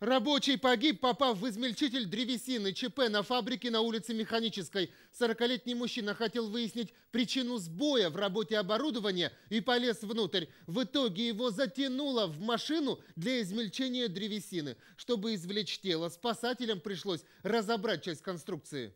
Рабочий погиб, попав в измельчитель древесины ЧП на фабрике на улице Механической. 40-летний мужчина хотел выяснить причину сбоя в работе оборудования и полез внутрь. В итоге его затянуло в машину для измельчения древесины. Чтобы извлечь тело, спасателям пришлось разобрать часть конструкции.